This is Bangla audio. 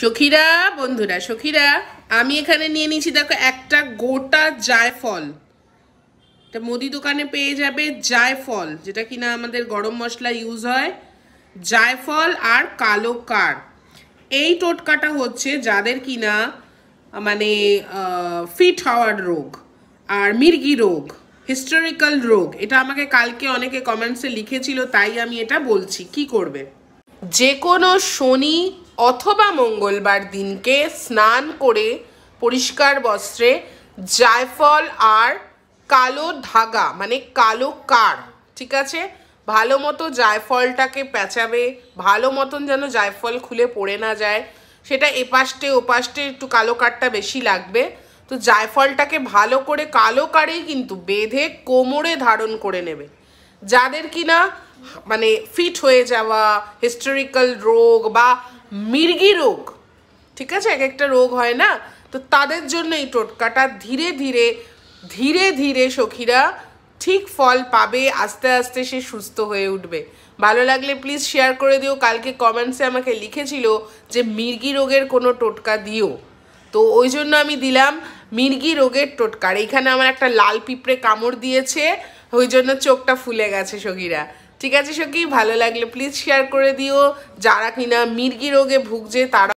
সখীরা বন্ধুরা সখীরা আমি এখানে নিয়ে নিয়েছি দেখো একটা গোটা জায়ফল এটা মুদি দোকানে পেয়ে যাবে জায়ফল যেটা কিনা আমাদের গরম মশলা ইউজ হয় জায়ফল আর কালো কার এই টোটকাটা হচ্ছে যাদের কিনা মানে ফিট হওয়ার রোগ আর মির্গি রোগ হিস্টোরিক্যাল রোগ এটা আমাকে কালকে অনেকে কমেন্টসে লিখেছিল তাই আমি এটা বলছি কি করবে যে কোনো শনি অথবা মঙ্গলবার দিনকে স্নান করে পরিষ্কার বস্ত্রে জায়ফল আর কালো ধাগা মানে কালো কার ঠিক আছে ভালো মতো জায়ফলটাকে প্যাঁচাবে ভালো মতন যেন জায়ফল খুলে পড়ে না যায় সেটা এপাশটে ওপাশটে একটু কালো কারটা বেশি লাগবে তো জায়ফলটাকে ভালো করে কালো কারেই কিন্তু বেঁধে কোমরে ধারণ করে নেবে যাদের কিনা মানে ফিট হয়ে যাওয়া হিস্টোরিক্যাল রোগ বা মির্গি রোগ ঠিক আছে এক একটা রোগ হয় না তো তাদের জন্য এই টোটকাটা ধীরে ধীরে ধীরে ধীরে সখীরা ঠিক ফল পাবে আস্তে আস্তে সে সুস্থ হয়ে উঠবে ভালো লাগলে প্লিজ শেয়ার করে দিও কালকে কমেন্টসে আমাকে লিখেছিল যে মির্গি রোগের কোনো টোটকা দিও তো ওই জন্য আমি দিলাম মির্গি রোগের টোটকার এইখানে আমার একটা লাল পিঁপড়ে কামড় দিয়েছে ওই জন্য চোখটা ফুলে গেছে সখীরা ঠিক আছে সখী ভালো লাগলে প্লিজ শেয়ার করে দিও যারা কিনা মির্গি রোগে ভুগছে তারা